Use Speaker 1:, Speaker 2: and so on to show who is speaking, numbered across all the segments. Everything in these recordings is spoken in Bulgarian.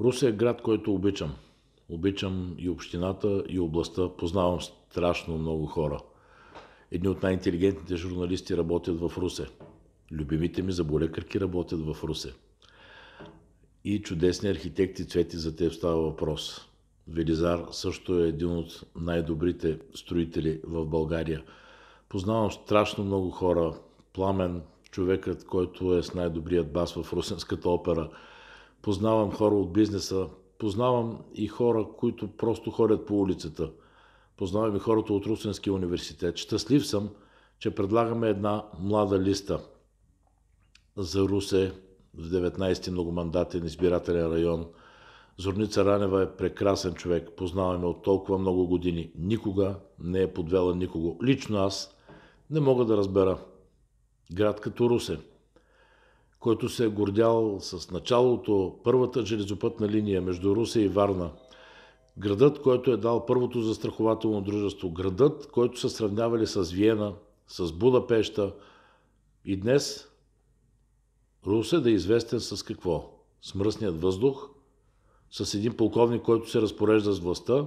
Speaker 1: Русе е град, който обичам. Обичам и общината, и областта. Познавам страшно много хора. Едни от най-интелигентните журналисти работят в Русе. Любимите ми заболекарки работят в Русе. И чудесни архитекти Цвети за теб става въпрос. Велизар също е един от най-добрите строители в България. Познавам страшно много хора. Пламен, човекът, който е с най-добрият бас в Русенската опера – познавам хора от бизнеса, познавам и хора, които просто ходят по улицата. Познавам и хората от Русенския университет. Щастлив съм, че предлагаме една млада листа за Русе е в 19-ти многомандатен избирателен район. Зорница Ранева е прекрасен човек, познаваме от толкова много години. Никога не е подвела никого. Лично аз не мога да разбера град като Русе – който се е гордял с началото първата железопътна линия между Руса и Варна. Градът, който е дал първото застрахователно дружество. Градът, който са сравнявали с Виена, с Будапешта. И днес е да е известен с какво? С мръсният въздух, с един полковник, който се разпорежда с властта,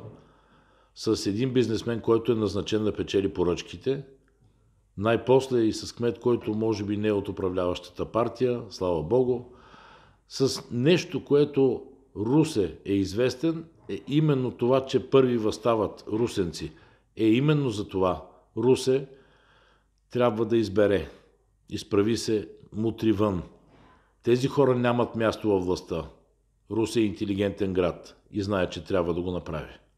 Speaker 1: с един бизнесмен, който е назначен да печели поръчките – най-после и с кмет, който може би не е от управляващата партия, слава Богу, с нещо, което Русе е известен, е именно това, че първи възстават русенци. Е именно за това Русе трябва да избере. Изправи се мутри вън. Тези хора нямат място във властта. Русе е интелигентен град и знае, че трябва да го направи.